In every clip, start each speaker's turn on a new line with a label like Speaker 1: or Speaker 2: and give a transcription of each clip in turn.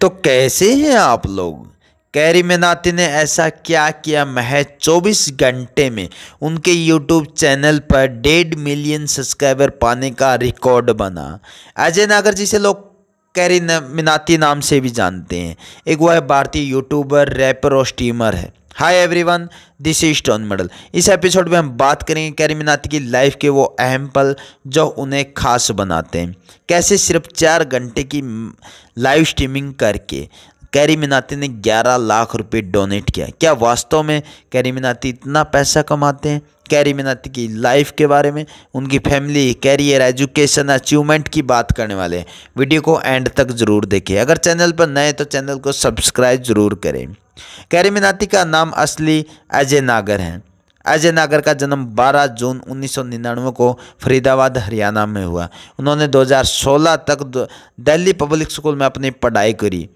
Speaker 1: तो कैसे हैं आप लोग कैरी मेनाती ने ऐसा क्या किया महज 24 घंटे में उनके यूट्यूब चैनल पर डेढ़ मिलियन सब्सक्राइबर पाने का रिकॉर्ड बना अजय नागर जिसे लोग कैरी मिनाती नाम से भी जानते हैं एक वह भारतीय यूट्यूबर रैपर और स्टीमर है hi everyone this is stone medal इस एपिसोड में हम बात करेंगे कैरीमिनाती की लाइफ के वो अहम पल जो उन्हें खास बनाते हैं कैसे सिर्फ चार घंटे की लाइव स्ट्रीमिंग करके कैरी मिनाती ने 11 लाख रुपए डोनेट किया क्या वास्तव में कैरी मिनाती इतना पैसा कमाते हैं कैरी मिनाती की लाइफ के बारे में उनकी फैमिली कैरियर एजुकेशन अचीवमेंट की बात करने वाले हैं वीडियो को एंड तक ज़रूर देखिए अगर चैनल पर नए तो चैनल को सब्सक्राइब ज़रूर करें कैरी मिनाती का नाम असली अजय नागर है अजय नागर का जन्म 12 जून 1999 को फरीदाबाद हरियाणा में हुआ उन्होंने 2016 तक दिल्ली पब्लिक स्कूल में अपनी पढ़ाई करी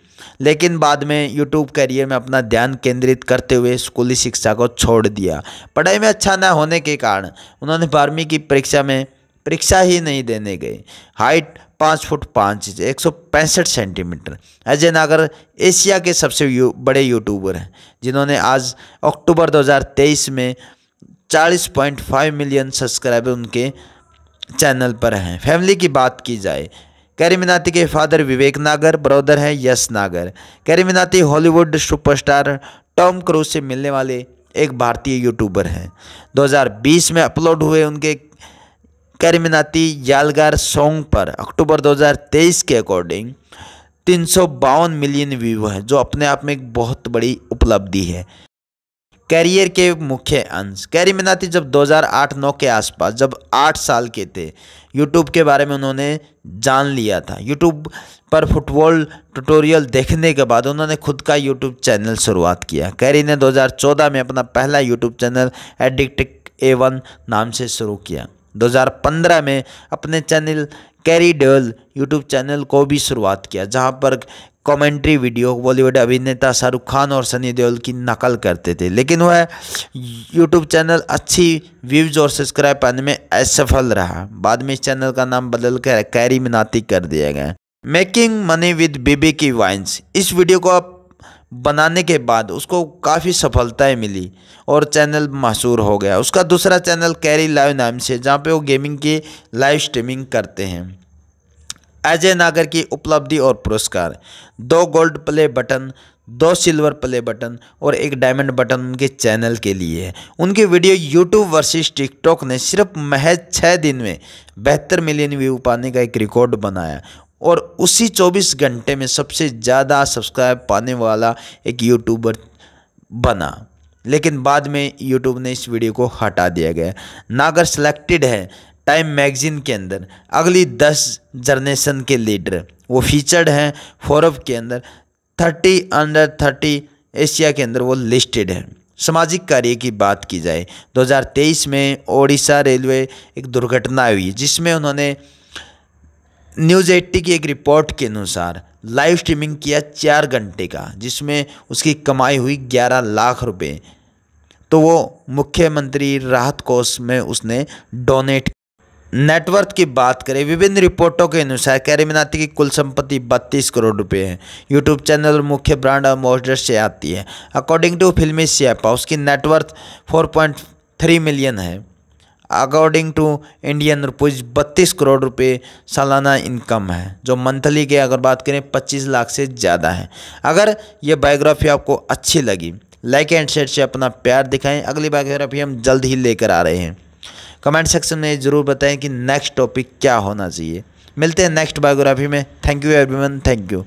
Speaker 1: लेकिन बाद में यूट्यूब करियर में अपना ध्यान केंद्रित करते हुए स्कूली शिक्षा को छोड़ दिया पढ़ाई में अच्छा न होने के कारण उन्होंने बारहवीं की परीक्षा में परीक्षा ही नहीं देने गए हाइट पाँच फुट पाँच इंच एक सौ पैंसठ सेंटीमीटर अजय नागर एशिया के सबसे यू, बड़े यूट्यूबर हैं जिन्होंने आज अक्टूबर 2023 में 40.5 मिलियन सब्सक्राइबर उनके चैनल पर हैं फैमिली की बात की जाए कैरिमिनाती के फादर विवेक नागर ब्रदर हैं Yash Nagar CarryMinati Hollywood superstar Tom Cruise से मिलने वाले एक भारतीय यूट्यूबर हैं 2020 में अपलोड हुए उनके कैरिमिनाती यालगार सॉन्ग पर अक्टूबर 2023 के अकॉर्डिंग तीन मिलियन व्यू हैं जो अपने आप में एक बहुत बड़ी उपलब्धि है कैरियर के मुख्य अंश कैरी मिनाती जब 2008-9 के आसपास जब 8 साल के थे यूट्यूब के बारे में उन्होंने जान लिया था यूट्यूब पर फुटबॉल ट्यूटोरियल देखने के बाद उन्होंने खुद का यूट्यूब चैनल शुरुआत किया कैरी ने 2014 में अपना पहला YouTube channel addict A one नाम से शुरू किया 2015 में अपने चैनल कैरी डेल यूट्यूब चैनल को भी शुरुआत किया जहाँ पर कमेंट्री वीडियो बॉलीवुड अभिनेता शाहरुख खान और सनी देओल की नकल करते थे लेकिन वह यूट्यूब चैनल अच्छी व्यूज और सब्सक्राइब पाने में असफल रहा बाद में इस चैनल का नाम बदल कर कैरी मिनाती कर दिया गया मेकिंग मनी विद बीबी की वाइन्स इस वीडियो को आप बनाने के बाद उसको काफ़ी सफलताएं मिली और चैनल मशहूर हो गया उसका दूसरा चैनल कैरी लाइव नाम से जहाँ पे वो गेमिंग की लाइव स्ट्रीमिंग करते हैं अजय नागर की उपलब्धि और पुरस्कार दो गोल्ड प्ले बटन दो सिल्वर प्ले बटन और एक डायमंड बटन उनके चैनल के लिए है उनकी वीडियो यूट्यूब वर्सेस टिकटॉक ने सिर्फ महज छः दिन में बेहतर मिलियन व्यू पाने का एक रिकॉर्ड बनाया और उसी 24 घंटे में सबसे ज़्यादा सब्सक्राइब पाने वाला एक यूट्यूबर बना लेकिन बाद में यूट्यूब ने इस वीडियो को हटा दिया गया नागर सेलेक्टेड है टाइम मैगजीन के अंदर अगली दस जनरेशन के लीडर वो फीचर्ड हैं फोरब के अंदर थर्टी अंडर थर्टी एशिया के अंदर वो लिस्टेड हैं सामाजिक कार्य की बात की जाए 2023 में ओडिशा रेलवे एक दुर्घटना हुई जिसमें उन्होंने न्यूज एट्टी की एक रिपोर्ट के अनुसार लाइव स्ट्रीमिंग किया चार घंटे का जिसमें उसकी कमाई हुई ग्यारह लाख रुपए तो वो मुख्यमंत्री राहत कोष में उसने डोनेट नेटवर्थ की बात करें विभिन्न रिपोर्टों के अनुसार कैरिमिनाती की कुल संपत्ति 32 करोड़ रुपए है यूट्यूब चैनल और मुख्य ब्रांड अम्बोसडर से आती है अकॉर्डिंग टू फिल्मी सियापा उसकी नेटवर्थ 4.3 मिलियन है अकॉर्डिंग टू इंडियन रुपीज बत्तीस करोड़ रुपए सालाना इनकम है जो मंथली के अगर बात करें पच्चीस लाख से ज़्यादा है अगर ये बायोग्राफी आपको अच्छी लगी लाइक एंड शेयर से अपना प्यार दिखाएं अगली बायोग्राफी हम जल्द ही लेकर आ रहे हैं कमेंट सेक्शन में ज़रूर बताएं कि नेक्स्ट टॉपिक क्या होना चाहिए मिलते हैं नेक्स्ट बायोग्राफी में thank you everyone thank you